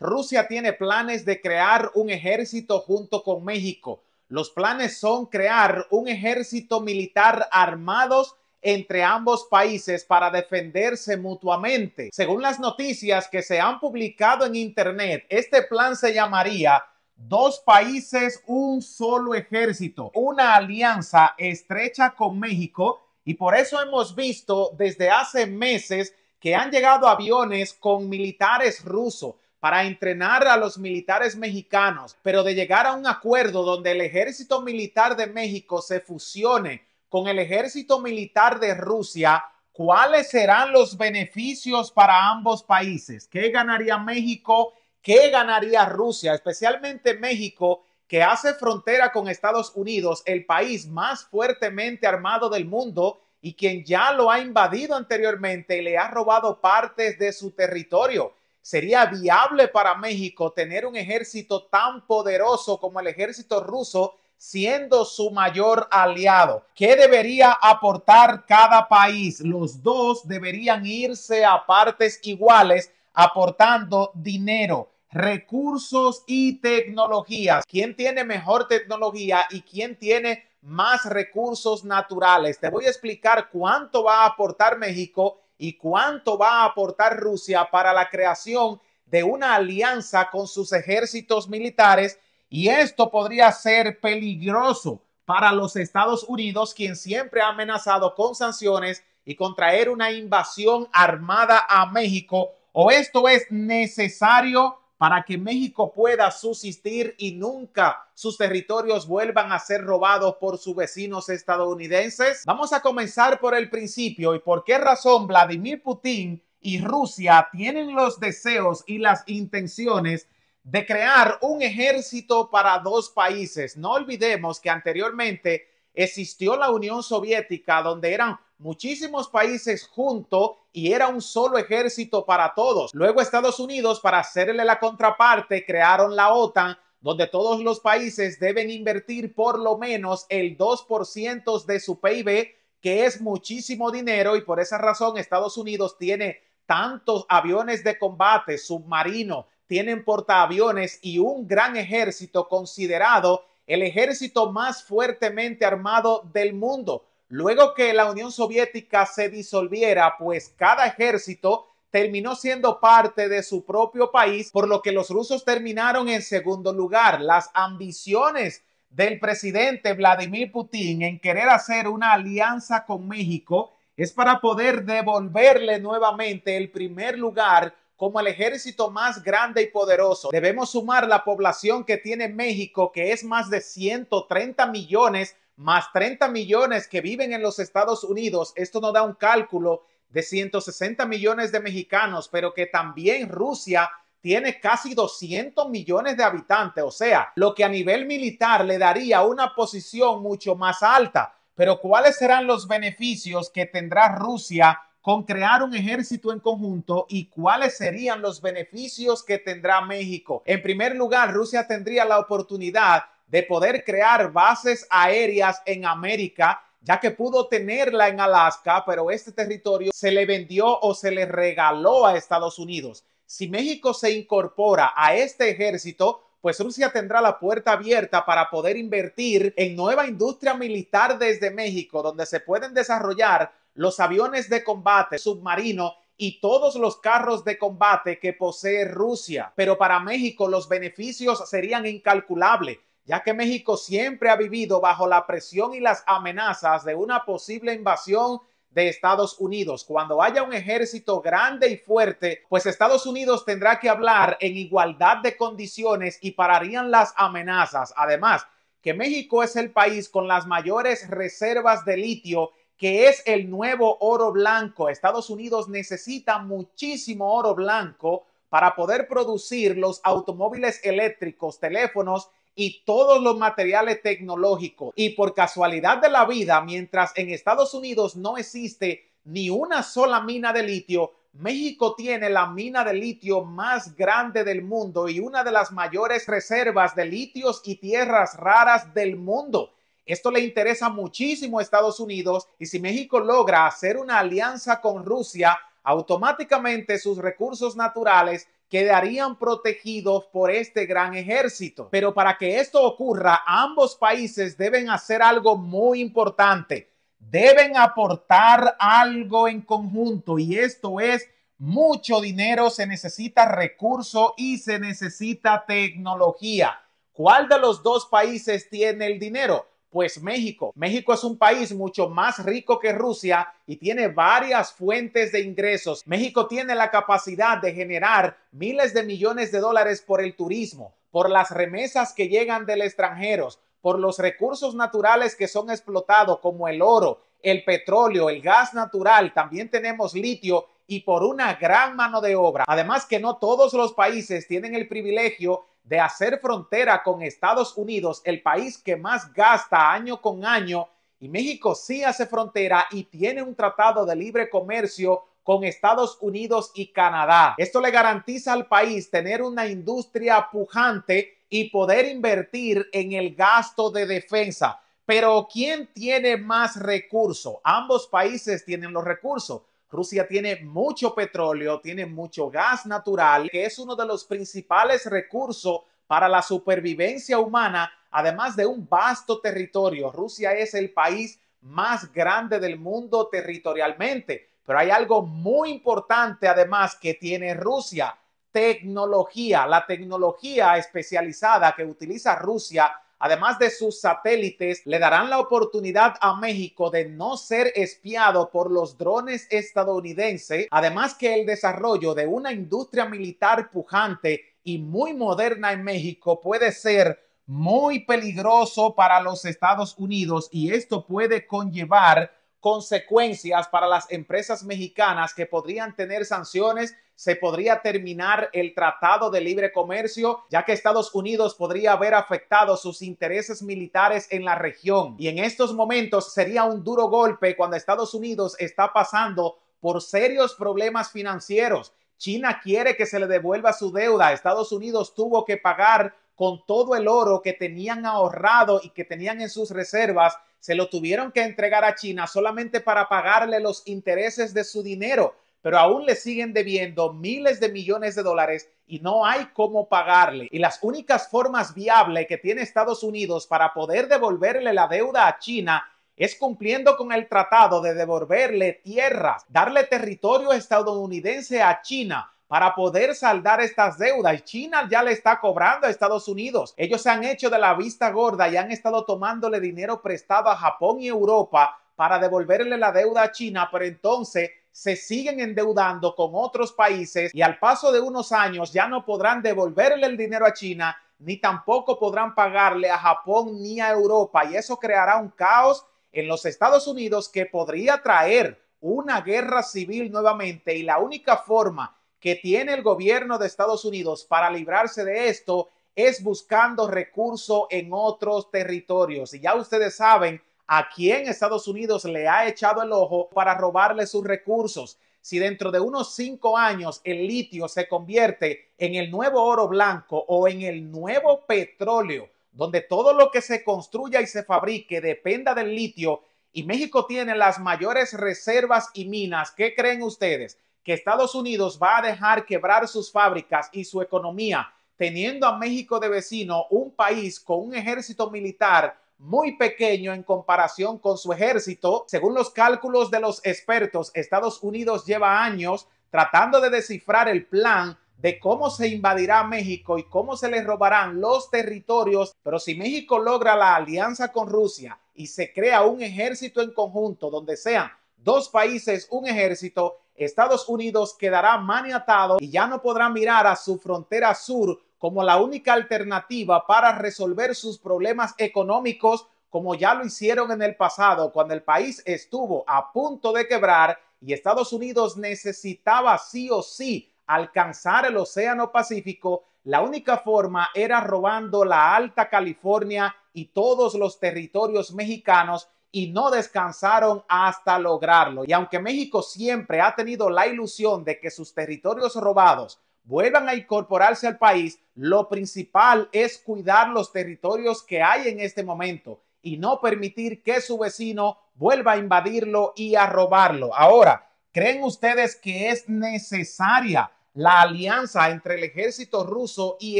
Rusia tiene planes de crear un ejército junto con México. Los planes son crear un ejército militar armados entre ambos países para defenderse mutuamente. Según las noticias que se han publicado en Internet, este plan se llamaría Dos países, un solo ejército, una alianza estrecha con México y por eso hemos visto desde hace meses que han llegado aviones con militares rusos para entrenar a los militares mexicanos, pero de llegar a un acuerdo donde el ejército militar de México se fusione con el ejército militar de Rusia, ¿cuáles serán los beneficios para ambos países? ¿Qué ganaría México? ¿Qué ganaría Rusia? Especialmente México, que hace frontera con Estados Unidos, el país más fuertemente armado del mundo y quien ya lo ha invadido anteriormente y le ha robado partes de su territorio. ¿Sería viable para México tener un ejército tan poderoso como el ejército ruso siendo su mayor aliado? ¿Qué debería aportar cada país? Los dos deberían irse a partes iguales aportando dinero, recursos y tecnologías. ¿Quién tiene mejor tecnología y quién tiene más recursos naturales? Te voy a explicar cuánto va a aportar México y cuánto va a aportar Rusia para la creación de una alianza con sus ejércitos militares y esto podría ser peligroso para los Estados Unidos, quien siempre ha amenazado con sanciones y contraer una invasión armada a México, o esto es necesario para que México pueda subsistir y nunca sus territorios vuelvan a ser robados por sus vecinos estadounidenses? Vamos a comenzar por el principio y por qué razón Vladimir Putin y Rusia tienen los deseos y las intenciones de crear un ejército para dos países. No olvidemos que anteriormente existió la Unión Soviética, donde eran muchísimos países juntos y era un solo ejército para todos. Luego Estados Unidos, para hacerle la contraparte, crearon la OTAN donde todos los países deben invertir por lo menos el 2% de su PIB, que es muchísimo dinero y por esa razón Estados Unidos tiene tantos aviones de combate, submarino, tienen portaaviones y un gran ejército considerado el ejército más fuertemente armado del mundo. Luego que la Unión Soviética se disolviera, pues cada ejército terminó siendo parte de su propio país, por lo que los rusos terminaron en segundo lugar. Las ambiciones del presidente Vladimir Putin en querer hacer una alianza con México es para poder devolverle nuevamente el primer lugar como el ejército más grande y poderoso. Debemos sumar la población que tiene México, que es más de 130 millones más 30 millones que viven en los Estados Unidos, esto nos da un cálculo de 160 millones de mexicanos, pero que también Rusia tiene casi 200 millones de habitantes, o sea, lo que a nivel militar le daría una posición mucho más alta. Pero ¿cuáles serán los beneficios que tendrá Rusia con crear un ejército en conjunto y cuáles serían los beneficios que tendrá México? En primer lugar, Rusia tendría la oportunidad de poder crear bases aéreas en América, ya que pudo tenerla en Alaska, pero este territorio se le vendió o se le regaló a Estados Unidos. Si México se incorpora a este ejército, pues Rusia tendrá la puerta abierta para poder invertir en nueva industria militar desde México, donde se pueden desarrollar los aviones de combate submarino y todos los carros de combate que posee Rusia. Pero para México los beneficios serían incalculables ya que México siempre ha vivido bajo la presión y las amenazas de una posible invasión de Estados Unidos. Cuando haya un ejército grande y fuerte, pues Estados Unidos tendrá que hablar en igualdad de condiciones y pararían las amenazas. Además, que México es el país con las mayores reservas de litio, que es el nuevo oro blanco. Estados Unidos necesita muchísimo oro blanco para poder producir los automóviles eléctricos, teléfonos y todos los materiales tecnológicos. Y por casualidad de la vida, mientras en Estados Unidos no existe ni una sola mina de litio, México tiene la mina de litio más grande del mundo y una de las mayores reservas de litios y tierras raras del mundo. Esto le interesa muchísimo a Estados Unidos y si México logra hacer una alianza con Rusia, automáticamente sus recursos naturales quedarían protegidos por este gran ejército. Pero para que esto ocurra, ambos países deben hacer algo muy importante. Deben aportar algo en conjunto y esto es mucho dinero, se necesita recurso y se necesita tecnología. ¿Cuál de los dos países tiene el dinero? Pues México. México es un país mucho más rico que Rusia y tiene varias fuentes de ingresos. México tiene la capacidad de generar miles de millones de dólares por el turismo, por las remesas que llegan del extranjero, por los recursos naturales que son explotados como el oro, el petróleo, el gas natural. También tenemos litio y por una gran mano de obra. Además que no todos los países tienen el privilegio de hacer frontera con Estados Unidos, el país que más gasta año con año, y México sí hace frontera y tiene un tratado de libre comercio con Estados Unidos y Canadá. Esto le garantiza al país tener una industria pujante y poder invertir en el gasto de defensa. Pero ¿quién tiene más recursos? Ambos países tienen los recursos. Rusia tiene mucho petróleo, tiene mucho gas natural, que es uno de los principales recursos para la supervivencia humana, además de un vasto territorio. Rusia es el país más grande del mundo territorialmente, pero hay algo muy importante además que tiene Rusia, tecnología, la tecnología especializada que utiliza Rusia además de sus satélites, le darán la oportunidad a México de no ser espiado por los drones estadounidenses, además que el desarrollo de una industria militar pujante y muy moderna en México puede ser muy peligroso para los Estados Unidos y esto puede conllevar consecuencias para las empresas mexicanas que podrían tener sanciones, se podría terminar el Tratado de Libre Comercio, ya que Estados Unidos podría haber afectado sus intereses militares en la región. Y en estos momentos sería un duro golpe cuando Estados Unidos está pasando por serios problemas financieros. China quiere que se le devuelva su deuda. Estados Unidos tuvo que pagar con todo el oro que tenían ahorrado y que tenían en sus reservas se lo tuvieron que entregar a China solamente para pagarle los intereses de su dinero, pero aún le siguen debiendo miles de millones de dólares y no hay cómo pagarle. Y las únicas formas viables que tiene Estados Unidos para poder devolverle la deuda a China es cumpliendo con el tratado de devolverle tierras, darle territorio estadounidense a China para poder saldar estas deudas. China ya le está cobrando a Estados Unidos. Ellos se han hecho de la vista gorda y han estado tomándole dinero prestado a Japón y Europa para devolverle la deuda a China, pero entonces se siguen endeudando con otros países y al paso de unos años ya no podrán devolverle el dinero a China ni tampoco podrán pagarle a Japón ni a Europa y eso creará un caos en los Estados Unidos que podría traer una guerra civil nuevamente y la única forma que tiene el gobierno de Estados Unidos para librarse de esto es buscando recursos en otros territorios. Y ya ustedes saben a quién Estados Unidos le ha echado el ojo para robarle sus recursos. Si dentro de unos cinco años el litio se convierte en el nuevo oro blanco o en el nuevo petróleo, donde todo lo que se construya y se fabrique dependa del litio, y México tiene las mayores reservas y minas, ¿qué creen ustedes? que Estados Unidos va a dejar quebrar sus fábricas y su economía, teniendo a México de vecino un país con un ejército militar muy pequeño en comparación con su ejército. Según los cálculos de los expertos, Estados Unidos lleva años tratando de descifrar el plan de cómo se invadirá México y cómo se le robarán los territorios, pero si México logra la alianza con Rusia y se crea un ejército en conjunto donde sean dos países, un ejército, Estados Unidos quedará maniatado y ya no podrá mirar a su frontera sur como la única alternativa para resolver sus problemas económicos como ya lo hicieron en el pasado cuando el país estuvo a punto de quebrar y Estados Unidos necesitaba sí o sí alcanzar el Océano Pacífico, la única forma era robando la Alta California y todos los territorios mexicanos y no descansaron hasta lograrlo. Y aunque México siempre ha tenido la ilusión de que sus territorios robados vuelvan a incorporarse al país, lo principal es cuidar los territorios que hay en este momento y no permitir que su vecino vuelva a invadirlo y a robarlo. Ahora, ¿creen ustedes que es necesaria la alianza entre el ejército ruso y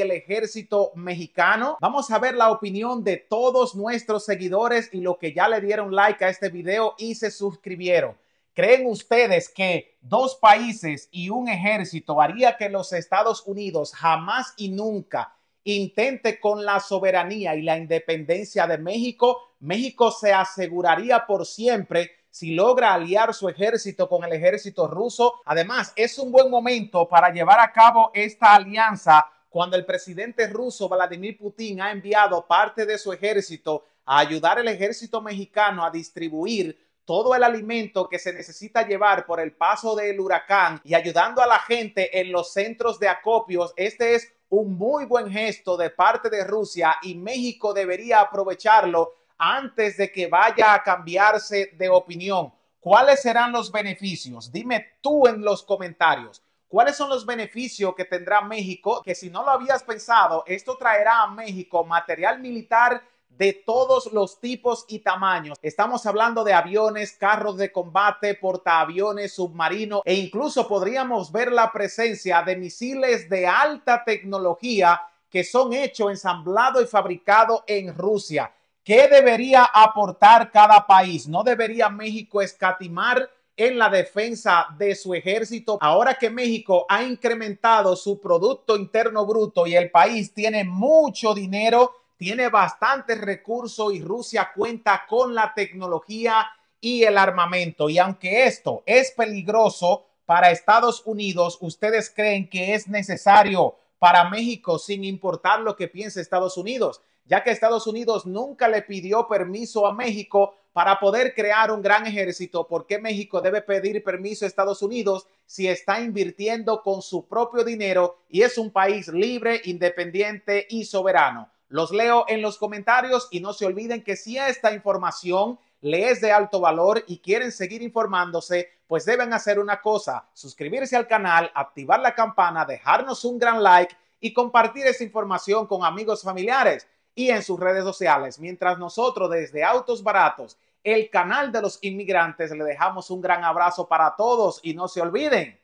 el ejército mexicano. Vamos a ver la opinión de todos nuestros seguidores y los que ya le dieron like a este video y se suscribieron. ¿Creen ustedes que dos países y un ejército haría que los Estados Unidos jamás y nunca intente con la soberanía y la independencia de México? México se aseguraría por siempre si logra aliar su ejército con el ejército ruso. Además, es un buen momento para llevar a cabo esta alianza cuando el presidente ruso Vladimir Putin ha enviado parte de su ejército a ayudar al ejército mexicano a distribuir todo el alimento que se necesita llevar por el paso del huracán y ayudando a la gente en los centros de acopios. Este es un muy buen gesto de parte de Rusia y México debería aprovecharlo antes de que vaya a cambiarse de opinión? ¿Cuáles serán los beneficios? Dime tú en los comentarios. ¿Cuáles son los beneficios que tendrá México? Que si no lo habías pensado, esto traerá a México material militar de todos los tipos y tamaños. Estamos hablando de aviones, carros de combate, portaaviones, submarinos e incluso podríamos ver la presencia de misiles de alta tecnología que son hechos, ensamblado y fabricado en Rusia. ¿Qué debería aportar cada país? ¿No debería México escatimar en la defensa de su ejército? Ahora que México ha incrementado su Producto Interno Bruto y el país tiene mucho dinero, tiene bastantes recursos y Rusia cuenta con la tecnología y el armamento. Y aunque esto es peligroso para Estados Unidos, ¿ustedes creen que es necesario para México sin importar lo que piense Estados Unidos? ya que Estados Unidos nunca le pidió permiso a México para poder crear un gran ejército. ¿Por qué México debe pedir permiso a Estados Unidos si está invirtiendo con su propio dinero y es un país libre, independiente y soberano? Los leo en los comentarios y no se olviden que si esta información le es de alto valor y quieren seguir informándose, pues deben hacer una cosa, suscribirse al canal, activar la campana, dejarnos un gran like y compartir esa información con amigos y familiares y en sus redes sociales. Mientras nosotros desde Autos Baratos, el canal de los inmigrantes, le dejamos un gran abrazo para todos y no se olviden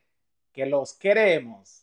que los queremos.